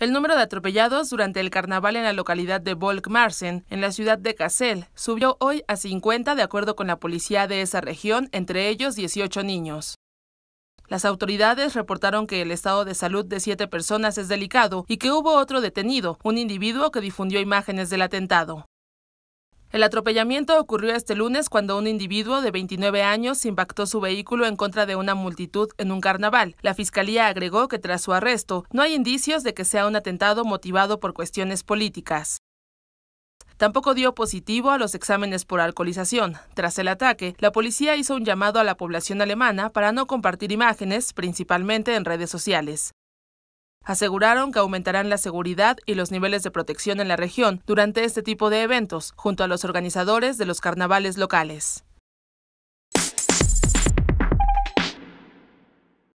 El número de atropellados durante el carnaval en la localidad de Volkmarsen, en la ciudad de Kassel, subió hoy a 50 de acuerdo con la policía de esa región, entre ellos 18 niños. Las autoridades reportaron que el estado de salud de siete personas es delicado y que hubo otro detenido, un individuo que difundió imágenes del atentado. El atropellamiento ocurrió este lunes cuando un individuo de 29 años impactó su vehículo en contra de una multitud en un carnaval. La fiscalía agregó que tras su arresto no hay indicios de que sea un atentado motivado por cuestiones políticas. Tampoco dio positivo a los exámenes por alcoholización. Tras el ataque, la policía hizo un llamado a la población alemana para no compartir imágenes, principalmente en redes sociales. Aseguraron que aumentarán la seguridad y los niveles de protección en la región durante este tipo de eventos, junto a los organizadores de los carnavales locales.